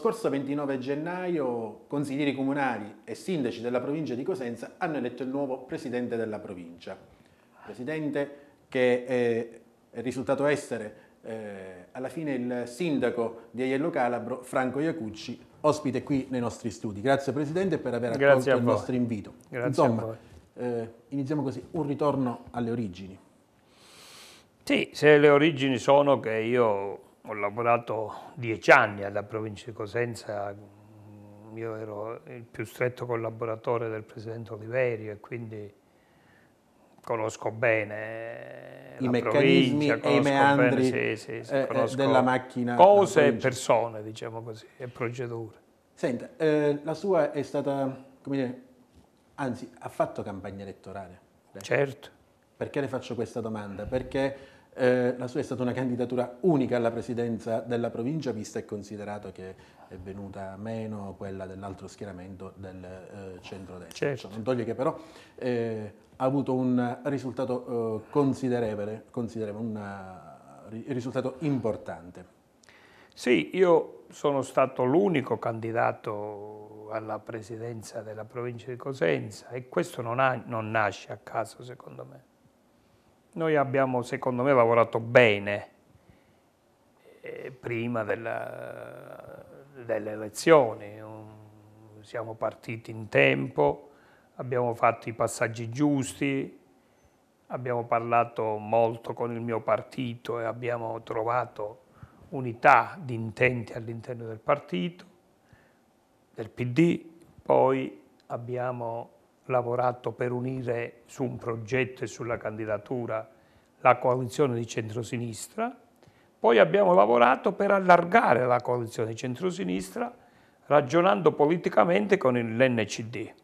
scorso 29 gennaio consiglieri comunali e sindaci della provincia di Cosenza hanno eletto il nuovo presidente della provincia. Presidente che eh, è, risultato essere eh, alla fine il sindaco di Aiello Calabro, Franco Iacucci, ospite qui nei nostri studi. Grazie Presidente per aver accolto il nostro invito. Grazie Insomma, eh, iniziamo così, un ritorno alle origini. Sì, se le origini sono che io ho lavorato dieci anni alla provincia di Cosenza, io ero il più stretto collaboratore del presidente Oliverio e quindi conosco bene i meccanismi e i meandri bene, sì, sì, sì, eh, eh della macchina. Cose e persone, diciamo così, e procedure. Senta, eh, la sua è stata, come dire, anzi, ha fatto campagna elettorale? Certo. Perché le faccio questa domanda? Perché eh, la sua è stata una candidatura unica alla presidenza della provincia, visto e considerato che è venuta meno quella dell'altro schieramento del eh, centrodestra. Certo. Non toglie che però eh, ha avuto un risultato eh, considerevole, considerevole un eh, risultato importante. Sì, io sono stato l'unico candidato alla presidenza della provincia di Cosenza e questo non, ha, non nasce a caso secondo me noi abbiamo, secondo me, lavorato bene eh, prima della, delle elezioni, um, siamo partiti in tempo, abbiamo fatto i passaggi giusti, abbiamo parlato molto con il mio partito e abbiamo trovato unità di intenti all'interno del partito, del PD, poi abbiamo lavorato per unire su un progetto e sulla candidatura la coalizione di centrosinistra, poi abbiamo lavorato per allargare la coalizione di centrosinistra ragionando politicamente con l'NCD.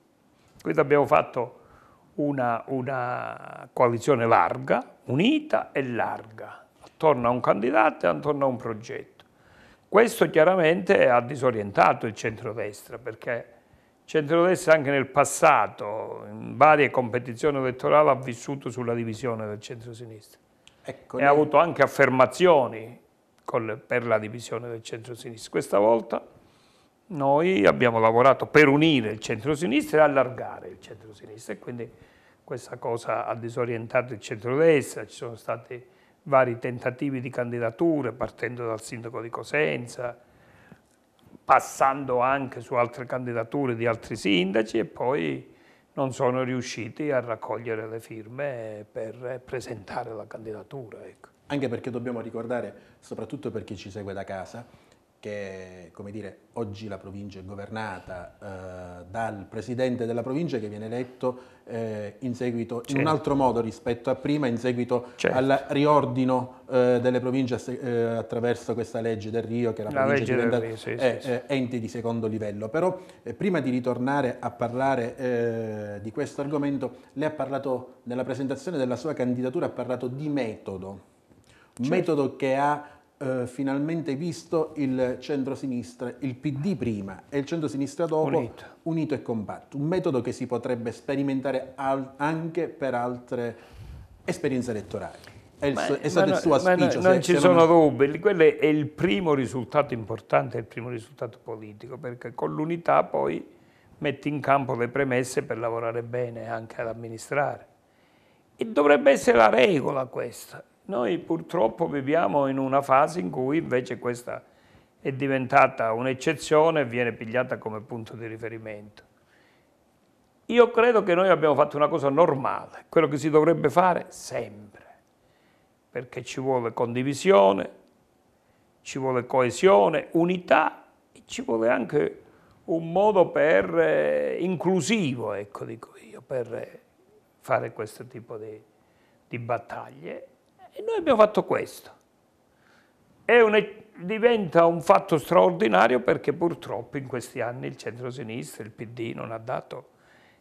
Quindi abbiamo fatto una, una coalizione larga, unita e larga, attorno a un candidato e attorno a un progetto. Questo chiaramente ha disorientato il centrodestra perché centrodestra anche nel passato, in varie competizioni elettorali, ha vissuto sulla divisione del centrosinistra. Ecco, e ha avuto anche affermazioni le, per la divisione del centro-sinistra. Questa volta noi abbiamo lavorato per unire il centro-sinistra e allargare il centro-sinistra. e quindi questa cosa ha disorientato il centro-destra, ci sono stati vari tentativi di candidature partendo dal sindaco di Cosenza, passando anche su altre candidature di altri sindaci e poi non sono riusciti a raccogliere le firme per presentare la candidatura. Ecco. Anche perché dobbiamo ricordare, soprattutto per chi ci segue da casa, che come dire, oggi la provincia è governata eh, dal presidente della provincia che viene eletto eh, in, seguito, certo. in un certo. altro modo rispetto a prima, in seguito certo. al riordino eh, delle province eh, attraverso questa legge del Rio che la, la provincia diventata Rio, sì, è, eh, sì. Eh, enti di secondo livello. Però prima di ritornare a parlare di questo argomento, lei ha parlato, nella presentazione della sua candidatura, ha parlato di metodo, certo. metodo che ha eh, finalmente visto il centro-sinistra, il PD prima e il centro-sinistra dopo, unito. unito. e compatto. Un metodo che si potrebbe sperimentare al, anche per altre esperienze elettorali. È, ma, è stato no, il suo auspicio. No, non ci sono non... dubbi, quello è il primo risultato importante, è il primo risultato politico, perché con l'unità poi mette in campo le premesse per lavorare bene anche ad amministrare. E dovrebbe essere la regola questa. Noi purtroppo viviamo in una fase in cui invece questa è diventata un'eccezione e viene pigliata come punto di riferimento. Io credo che noi abbiamo fatto una cosa normale, quello che si dovrebbe fare sempre, perché ci vuole condivisione, ci vuole coesione, unità e ci vuole anche un modo per, eh, inclusivo, ecco dico io, per fare questo tipo di, di battaglie e noi abbiamo fatto questo. Un, diventa un fatto straordinario perché purtroppo in questi anni il centro-sinistra, il PD, non ha dato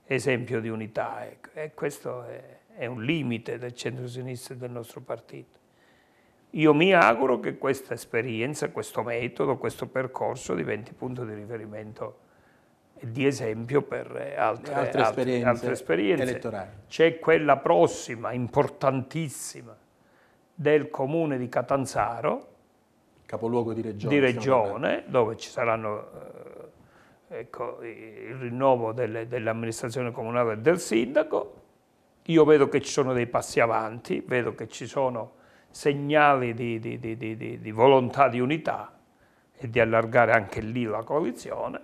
esempio di unità. E, ecco. e questo è, è un limite del centro-sinistra e del nostro partito. Io mi auguro che questa esperienza, questo metodo, questo percorso diventi punto di riferimento e di esempio per altre, altre, altre, esperienze, altre esperienze. elettorali. C'è quella prossima, importantissima, del comune di Catanzaro, capoluogo di regione, di regione dove ci saranno eh, ecco, il rinnovo dell'amministrazione comunale e del sindaco. Io vedo che ci sono dei passi avanti, vedo che ci sono segnali di, di, di, di volontà di unità e di allargare anche lì la coalizione.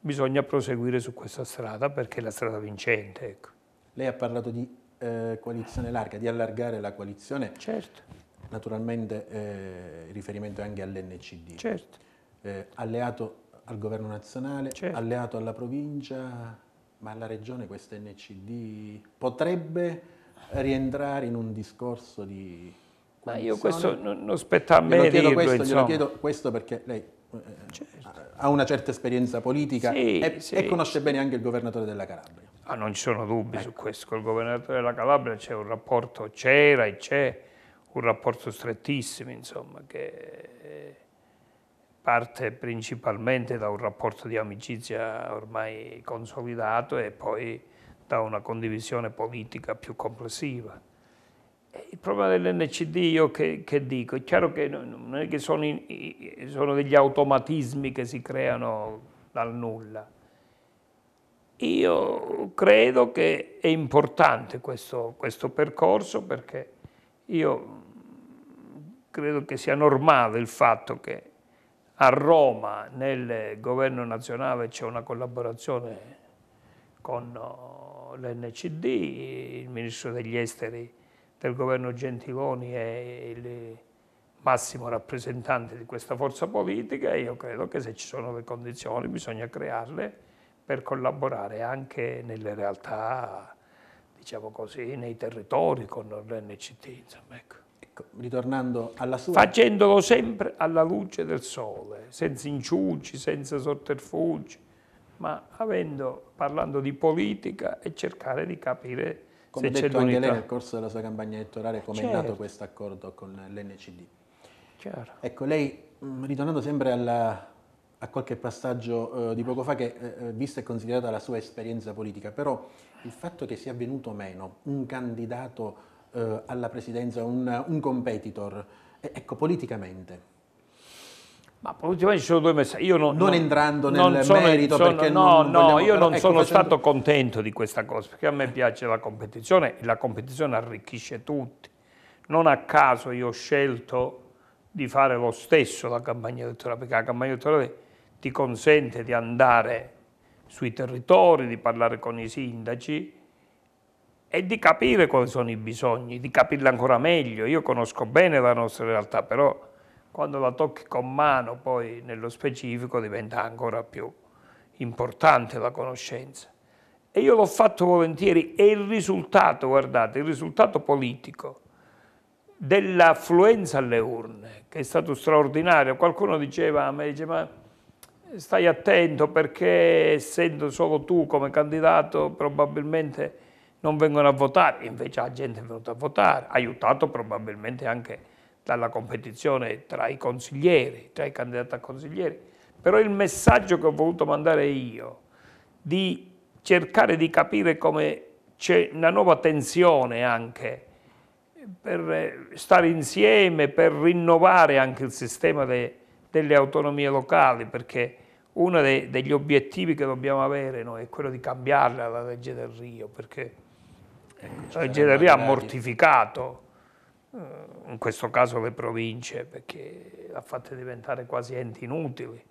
Bisogna proseguire su questa strada perché è la strada vincente. Ecco. Lei ha parlato di eh, coalizione larga, di allargare la coalizione. Certo. Naturalmente eh, riferimento anche all'NCD. Certo. Eh, alleato al governo nazionale, certo. alleato alla provincia, ma alla regione questa NCD potrebbe rientrare in un discorso di... Coalizione. Ma io questo non, non spetta a me glielo dirlo, chiedo questo, glielo chiedo questo perché lei... Eh, certo ha una certa esperienza politica sì, e, sì. e, conosce bene anche il governatore della Calabria. Ah, non ci sono dubbi ecco. su questo, col governatore della Calabria c'è un rapporto, c'era e c'è un rapporto strettissimo, insomma, che parte principalmente da un rapporto di amicizia ormai consolidato e poi da una condivisione politica più complessiva. Eh, il problema dell'NCD io che, che, dico? È chiaro che non è che sono, in, sono degli automatismi che si creano dal nulla. Io credo che è importante questo, questo percorso perché io credo che sia normale il fatto che a Roma nel governo nazionale c'è una collaborazione con oh, l'NCD, il ministro degli esteri del governo Gentiloni è il massimo rappresentante di questa forza politica e io credo che se ci sono le condizioni bisogna crearle per collaborare anche nelle realtà, diciamo così, nei territori con l'NCT. Insomma, ecco. ecco. ritornando alla sua... Facendolo sempre alla luce del sole, senza inciuci, senza sotterfugi, ma avendo, parlando di politica e cercare di capire come ha detto anche lei nel corso della sua campagna elettorale, come certo. è nato questo accordo con l'NCD. Chiaro. Ecco, lei, mm, ritornando sempre alla, a qualche passaggio eh, di poco fa, che eh, eh, vista e considerata la sua esperienza politica, però il fatto che sia venuto meno un candidato eh, alla presidenza, un, un competitor, eh, ecco, politicamente, ma praticamente ci sono due messaggi. Io non, non, non entrando nel non sono, merito sono, perché no, non, no, vogliamo, io non ecco, sono facendo... stato contento di questa cosa perché a me piace la competizione e la competizione arricchisce tutti. Non a caso io ho scelto di fare lo stesso la campagna elettorale perché la campagna elettorale ti consente di andare sui territori, di parlare con i sindaci e di capire quali sono i bisogni, di capirli ancora meglio. Io conosco bene la nostra realtà, però quando la tocchi con mano poi nello specifico diventa ancora più importante la conoscenza. E io l'ho fatto volentieri e il risultato, guardate, il risultato politico dell'affluenza alle urne, che è stato straordinario, qualcuno diceva a me, dice, ma stai attento perché essendo solo tu come candidato probabilmente non vengono a votare, invece la gente è venuta a votare, aiutato probabilmente anche dalla competizione tra i consiglieri, tra i candidati a consiglieri, però il messaggio che ho voluto mandare io di cercare di capire come c'è una nuova tensione anche per stare insieme, per rinnovare anche il sistema de, delle autonomie locali, perché uno de, degli obiettivi che dobbiamo avere noi è quello di cambiarla la legge del Rio, perché ecco, la legge del Rio ha mortificato in questo caso le province, perché ha fatto diventare quasi enti inutili.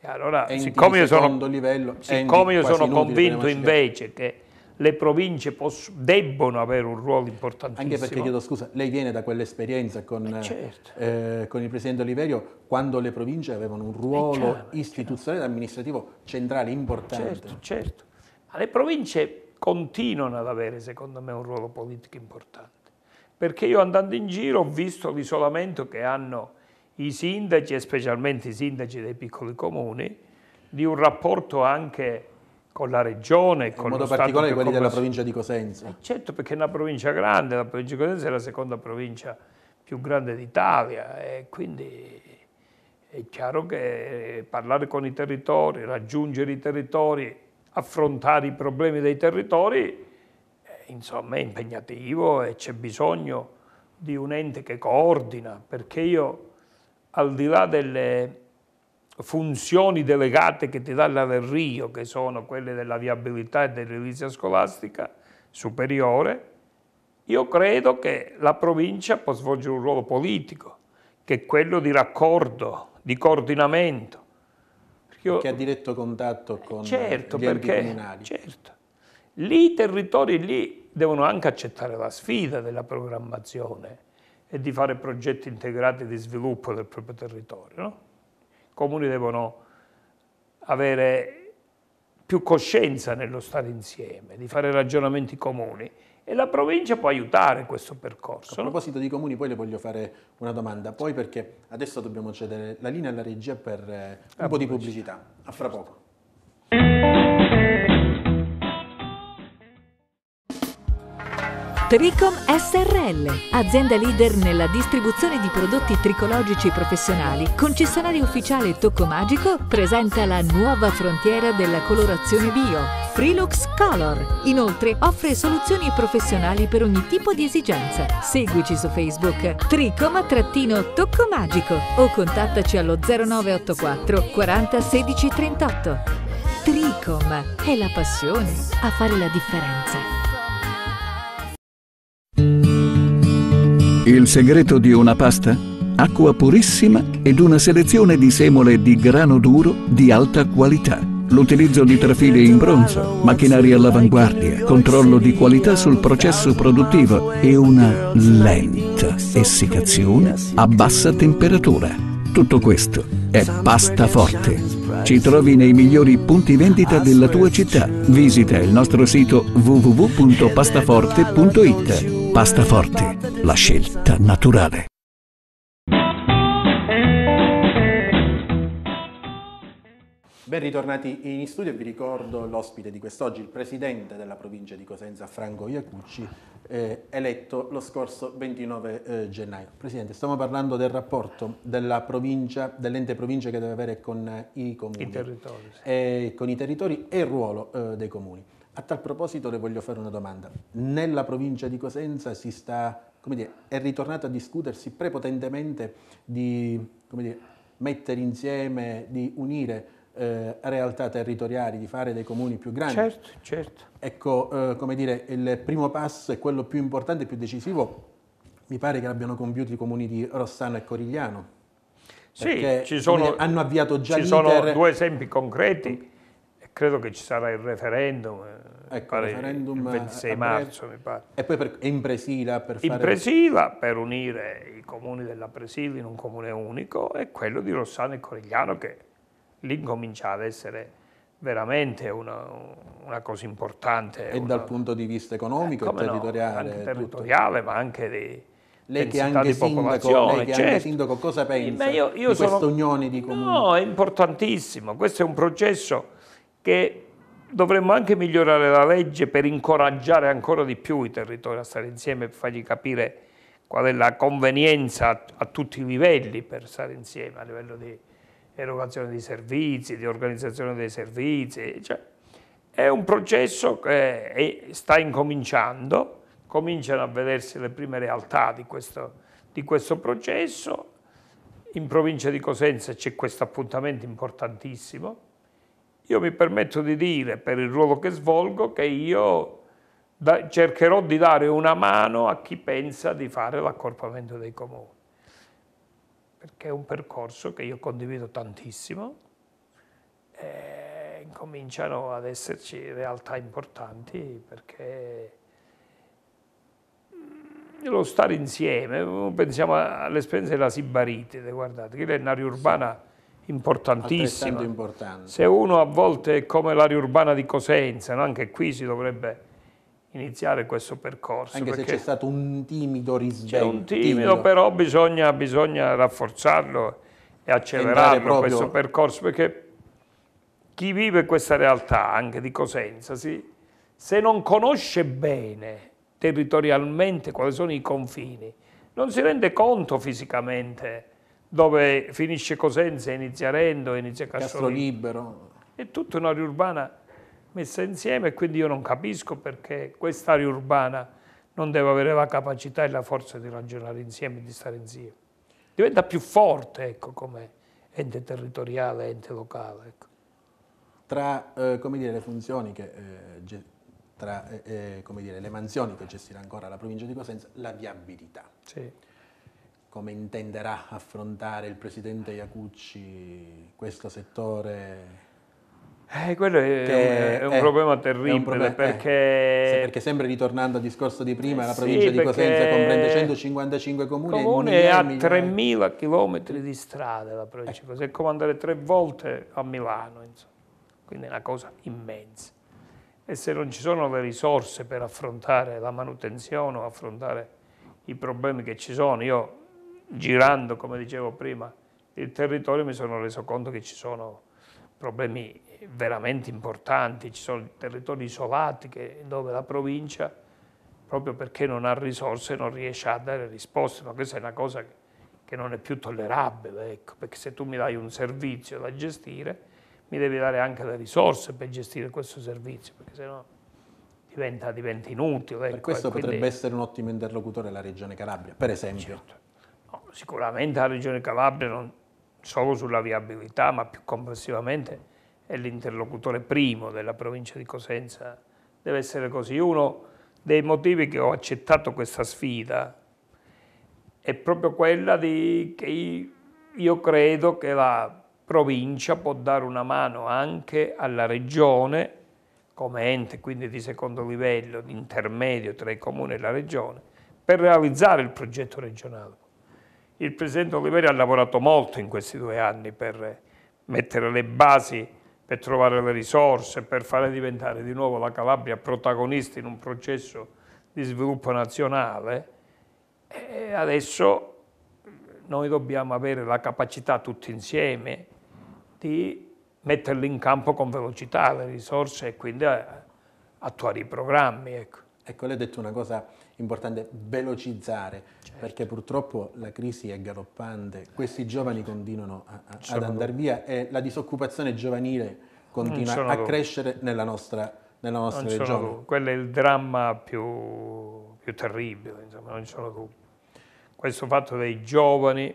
E allora, enti siccome io sono, livello, siccome io sono convinto invece che le province debbono avere un ruolo importantissimo. Anche perché chiedo scusa, lei viene da quell'esperienza con, eh, certo. eh, con, il Presidente Oliverio quando le province avevano un ruolo eh, chiaro, istituzionale chiaro. ed amministrativo centrale importante. Certo, certo. Ma le province continuano ad avere secondo me un ruolo politico importante perché io andando in giro ho visto l'isolamento che hanno i sindaci, e specialmente i sindaci dei piccoli comuni, di un rapporto anche con la regione, in con modo particolare quelli della provincia di Cosenza. Eh, certo, perché è una provincia grande, la provincia di Cosenza è la seconda provincia più grande d'Italia e quindi è chiaro che eh, parlare con i territori, raggiungere i territori, affrontare i problemi dei territori insomma è impegnativo e c'è bisogno di un ente che coordina, perché io al di là delle funzioni delegate che ti dà la Del Rio, che sono quelle della viabilità e dell'edilizia scolastica superiore, io credo che la provincia può svolgere un ruolo politico, che è quello di raccordo, di coordinamento. Perché, io, perché ha diretto contatto con certo, gli enti comunali. Certo, Lì i territori lì devono anche accettare la sfida della programmazione e di fare progetti integrati di sviluppo del proprio territorio. No? I comuni devono avere più coscienza nello stare insieme, di fare ragionamenti comuni e la provincia può aiutare questo percorso. A proposito di comuni, poi le voglio fare una domanda, poi perché adesso dobbiamo cedere la linea alla regia per eh, un la po' pubblicità. di pubblicità, a fra poco. Tricom SRL, azienda leader nella distribuzione di prodotti tricologici professionali, concessionario ufficiale Tocco Magico, presenta la nuova frontiera della colorazione bio, Freelux Color. Inoltre offre soluzioni professionali per ogni tipo di esigenza. Seguici su Facebook tricom-tocco magico o contattaci allo 0984 40 16 38. Tricom è la passione a fare la differenza. Il segreto di una pasta? Acqua purissima ed una selezione di semole di grano duro di alta qualità. L'utilizzo di trafile in bronzo, macchinari all'avanguardia, controllo di qualità sul processo produttivo e una lenta essiccazione a bassa temperatura. Tutto questo è pasta forte. Ci trovi nei migliori punti vendita della tua città. Visita il nostro sito www.pastaforte.it. Pasta forte, la scelta naturale. Ben ritornati in studio e vi ricordo l'ospite di quest'oggi, il presidente della provincia di Cosenza, Franco Iacucci, eh, eletto lo scorso 29 eh, gennaio. Presidente, stiamo parlando del rapporto dell'ente provincia, dell provincia che deve avere con eh, i comuni, i territori, sì. e, eh, con i territori e il ruolo eh, dei comuni. A tal proposito le voglio fare una domanda. Nella provincia di Cosenza si sta, come dire, è ritornato a discutersi prepotentemente di dire, mettere insieme, di unire eh, realtà territoriali, di fare dei comuni più grandi. Certo, certo. Ecco, eh, come dire, il primo passo e quello più importante, e più decisivo, mi pare che l'abbiano compiuto i comuni di Rossano e Corigliano. Sì, perché, sono, dire, hanno avviato già Ci sono due esempi concreti credo che ci sarà il referendum, eh, ecco, il referendum il 26 marzo mi pare. E poi per, in Presila per in fare... Presila per unire i comuni della Presila in un comune unico e quello di Rossano e Corigliano che lì comincia ad essere veramente una, una cosa importante. E una... dal punto di vista eh, economico eh, e territoriale. No, anche territoriale tutto. ma anche di... Lei che, anche sindaco, lei che è certo. anche sindaco, cosa pensa io, io di questa unione di comuni? No, è importantissimo, questo è un processo che dovremmo anche migliorare la legge per incoraggiare ancora di più i territori a stare insieme, e fargli capire qual è la convenienza a, a tutti i livelli per stare insieme, a livello di erogazione di servizi, di organizzazione dei servizi. Cioè, è un processo che sta incominciando, cominciano a vedersi le prime realtà di questo, di questo processo. In provincia di Cosenza c'è questo appuntamento importantissimo, io mi permetto di dire, per il ruolo che svolgo, che io da, cercherò di dare una mano a chi pensa di fare l'accorpamento dei comuni, perché è un percorso che io condivido tantissimo, e cominciano ad esserci realtà importanti perché mm, lo stare insieme, pensiamo all'esperienza della Sibaritide, guardate, che l'Ennaria Urbana importantissima. Importante. Se uno a volte è come l'area urbana di Cosenza, no? anche qui si dovrebbe iniziare questo percorso. Anche se c'è stato un timido risveglio. C'è un timido, timido. però bisogna, bisogna, rafforzarlo e accelerarlo proprio... questo percorso, perché chi vive questa realtà, anche di Cosenza, si, se non conosce bene territorialmente quali sono i confini, non si rende conto fisicamente dove finisce Cosenza, inizia Rendo, inizia Libero. È tutta un'area urbana messa insieme e quindi io non capisco perché quest'area urbana non deve avere la capacità e la forza di ragionare insieme, di stare insieme. Diventa più forte, ecco, come ente territoriale, ente locale. Ecco. Tra, eh, dire, le funzioni che... Eh, tra eh, eh dire, le mansioni che gestirà ancora la provincia di Cosenza, la viabilità. Sì come intenderà affrontare il presidente Iacucci questo settore eh, quello è, che, un, è un eh, problema terribile un problema, perché... Eh, perché... sempre ritornando al discorso di prima, la eh, provincia sì, di Cosenza comprende 155 comuni. Il comune a 3.000 km di strada la provincia di ecco. Cosenza, è come andare tre volte a Milano, insomma. quindi è una cosa immensa. E se non ci sono le risorse per affrontare la manutenzione o affrontare i problemi che ci sono, io girando, come dicevo prima, il territorio mi sono reso conto che ci sono problemi veramente importanti, ci sono territori isolati che, dove la provincia, proprio perché non ha risorse, non riesce a dare risposte, ma questa è una cosa che, che non è più tollerabile, ecco, perché se tu mi dai un servizio da gestire, mi devi dare anche le risorse per gestire questo servizio, perché sennò diventa, diventa inutile. Ecco, per questo potrebbe essere un ottimo interlocutore la Regione Calabria, per esempio. Certo sicuramente la Regione Calabria non solo sulla viabilità ma più complessivamente è l'interlocutore primo della provincia di Cosenza, deve essere così. Uno dei motivi che ho accettato questa sfida è proprio quella di, che io credo che la provincia può dare una mano anche alla regione come ente quindi di secondo livello, di intermedio tra i comuni e la regione, per realizzare il progetto regionale il Presidente Oliveri ha lavorato molto in questi due anni per mettere le basi, per trovare le risorse, per fare diventare di nuovo la Calabria protagonista in un processo di sviluppo nazionale e adesso noi dobbiamo avere la capacità tutti insieme di metterli in campo con velocità le risorse e quindi attuare i programmi. Ecco, ecco lei ha detto una cosa importante velocizzare, certo. perché purtroppo la crisi è galoppante, questi eh, giovani certo. continuano a, a, ad andare via e la disoccupazione giovanile continua a crescere nella nostra, nella nostra regione. Quello è il dramma più, più terribile, insomma, non ci sono dubbi. Questo fatto dei giovani,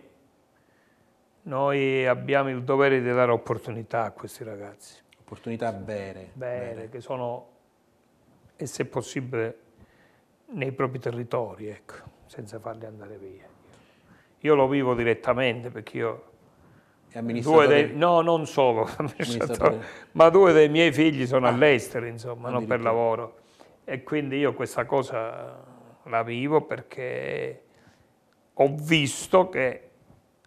noi abbiamo il dovere di dare opportunità a questi ragazzi. Opportunità vere. Vere, che sono, e se possibile, nei propri territori, ecco, senza farli andare via. Io lo vivo direttamente perché io... Due dei, no, non solo, ma due dei miei figli sono ah, all'estero, insomma, non per lavoro. E quindi io questa cosa la vivo perché ho visto che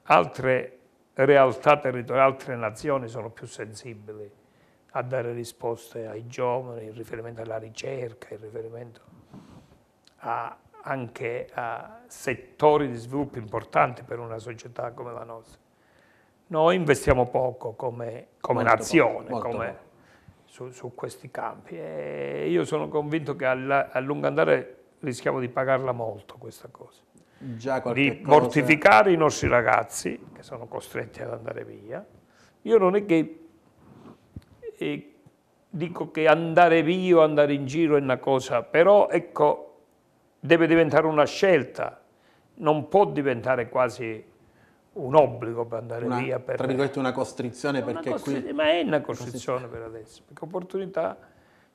altre realtà territoriali, altre nazioni sono più sensibili a dare risposte ai giovani in riferimento alla ricerca, in riferimento a, anche a settori di sviluppo importanti per una società come la nostra. Noi investiamo poco come, come nazione, poco, come, Su, su, questi campi e io sono convinto che alla, a lungo andare rischiamo di pagarla molto questa cosa. di cosa... mortificare i nostri ragazzi che sono costretti ad andare via. Io non è che eh, dico che andare via o andare in giro è una cosa, però ecco deve diventare una scelta, non può diventare quasi un obbligo per andare una, via. Per tra virgolette una costrizione una perché costri... qui... Ma è una costrizione per adesso, perché opportunità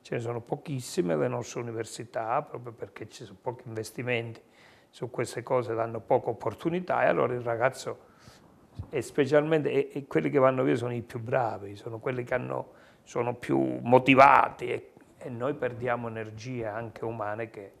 ce ne sono pochissime le nostre università, proprio perché ci sono pochi investimenti su queste cose, danno poche opportunità e allora il ragazzo, e specialmente e, e quelli che vanno via sono i più bravi, sono quelli che hanno, sono più motivati e, e noi perdiamo energie anche umane che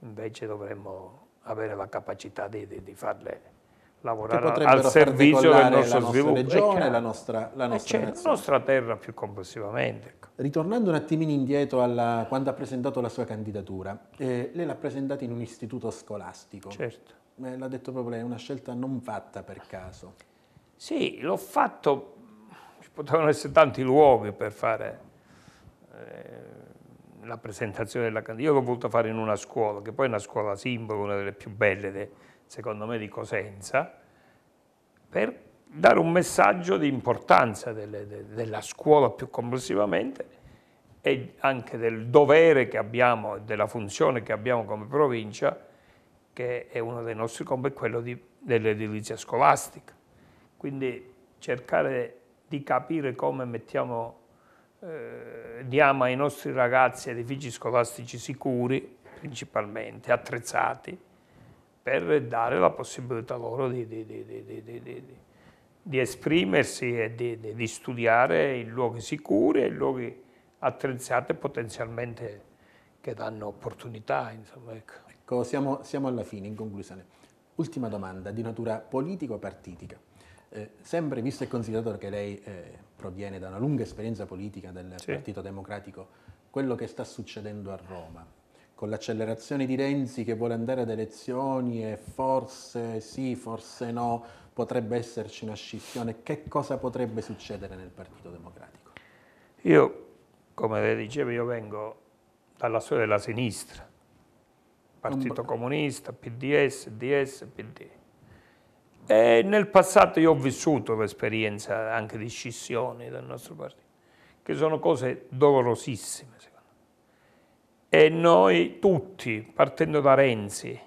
invece dovremmo avere la capacità di, di, di farle lavorare al servizio del nostro la sviluppo. Regione, la nostra, la nostra, la nostra terra più complessivamente. Ecco. Ritornando un attimino indietro alla, quando ha presentato la sua candidatura, eh, lei l'ha presentata in un istituto scolastico. Certo. Eh, l'ha detto proprio lei, è una scelta non fatta per caso. Sì, l'ho fatto, ci potevano essere tanti luoghi per fare... Eh, la presentazione della canzone, io l'ho voluto fare in una scuola, che poi è una scuola simbolo, una delle più belle, de, secondo me, di Cosenza, per dare un messaggio di importanza delle, de, della scuola più complessivamente e anche del dovere che abbiamo, della funzione che abbiamo come provincia, che è uno dei nostri compiti, quello dell'edilizia scolastica. Quindi cercare di capire come mettiamo eh, diamo ai nostri ragazzi edifici scolastici sicuri, principalmente attrezzati, per dare la possibilità loro di, di, di, di esprimersi e di, studiare in luoghi sicuri e in luoghi attrezzati potenzialmente che danno opportunità. Insomma, ecco. Ecco, siamo, siamo alla fine, in conclusione. Ultima domanda di natura politico-partitica. Eh, sempre visto e considerato che lei eh, proviene da una lunga esperienza politica del sì. Partito Democratico, quello che sta succedendo a Roma, con l'accelerazione di Renzi che vuole andare ad elezioni e forse sì, forse no, potrebbe esserci una scissione, che cosa potrebbe succedere nel Partito Democratico? Io, come le dicevo, io vengo dalla storia della sinistra, Partito Un... Comunista, PDS, DS, PD e eh, nel passato io ho vissuto l'esperienza anche di scissioni del nostro partito, che sono cose dolorosissime secondo me. E noi tutti, partendo da Renzi,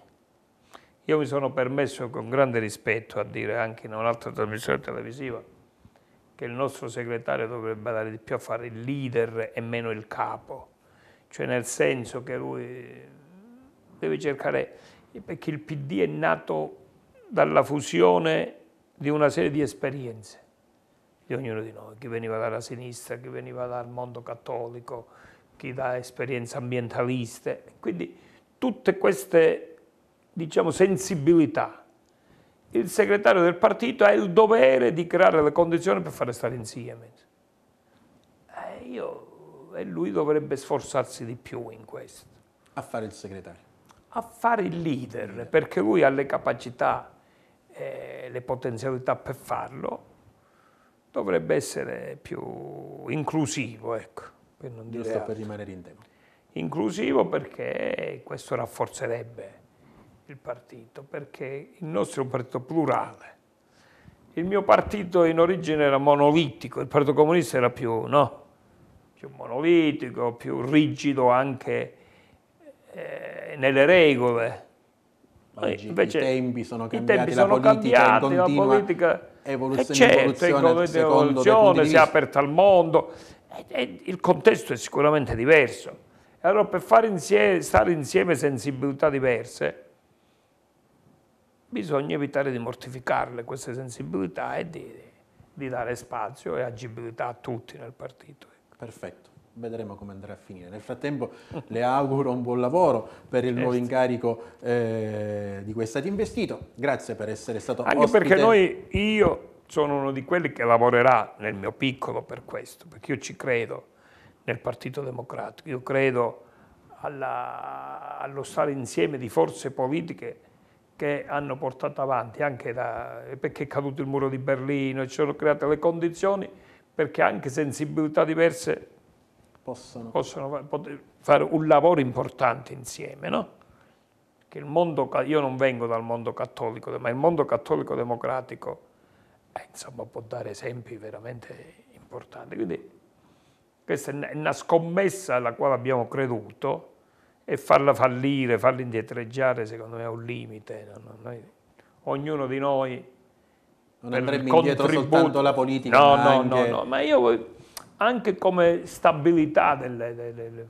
io mi sono permesso con grande rispetto a dire anche in un'altra trasmissione televisiva che il nostro segretario dovrebbe andare di più a fare il leader e meno il capo, cioè nel senso che lui deve cercare, perché il PD è nato dalla fusione di una serie di esperienze di ognuno di noi, chi veniva dalla sinistra, chi veniva dal mondo cattolico, chi da esperienze ambientaliste, quindi tutte queste diciamo, sensibilità. Il segretario del partito ha il dovere di creare le condizioni per fare stare insieme. E, eh, io, e lui dovrebbe sforzarsi di più in questo. A fare il segretario? A fare il leader, perché lui ha le capacità eh, le potenzialità per farlo, dovrebbe essere più inclusivo, ecco, per non dire Giusto altro. per rimanere in tema. Inclusivo perché questo rafforzerebbe il partito, perché il nostro è un partito plurale. Il mio partito in origine era monolitico, il Partito Comunista era più, no, più monolitico, più rigido anche eh, nelle regole Oggi Invece, i tempi sono cambiati, tempi sono la, politica cambiati la politica evoluzione, eh, certo, evoluzione, evoluzione si è aperta al mondo, e, e, il contesto è sicuramente diverso. Allora per fare insieme, stare insieme sensibilità diverse, bisogna evitare di mortificarle queste sensibilità e di, di dare spazio e agibilità a tutti nel partito. Ecco. Perfetto vedremo come andrà a finire. Nel frattempo le auguro un buon lavoro per il certo. nuovo incarico eh, di cui è stato investito. Grazie per essere stato Anche ospite. perché noi, io sono uno di quelli che lavorerà nel mio piccolo per questo, perché io ci credo nel Partito Democratico, io credo alla, allo stare insieme di forze politiche che hanno portato avanti, anche da, perché è caduto il muro di Berlino, e ci sono create le condizioni perché anche sensibilità diverse possono, possono fare un lavoro importante insieme, no? Che il mondo, io non vengo dal mondo cattolico, ma il mondo cattolico democratico eh, insomma, può dare esempi veramente importanti. Quindi questa è una scommessa alla quale abbiamo creduto e farla fallire, farla indietreggiare secondo me è un limite. Noi, ognuno di noi non andremo indietro soltanto la politica. No, no, anche... no, no, ma io anche come stabilità delle, delle,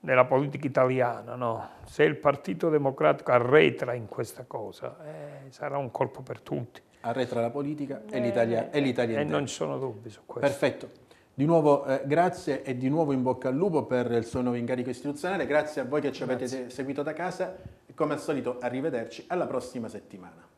della politica italiana. No? Se il Partito Democratico arretra in questa cosa, eh, sarà un colpo per tutti. Arretra la politica e, l'Italia, eh, è l'Italia. E eh, non ci sono dubbi su questo. Perfetto. Di nuovo eh, grazie e di nuovo in bocca al lupo per il suo nuovo incarico istituzionale, grazie a voi che ci grazie. avete seguito da casa e come al solito arrivederci alla prossima settimana.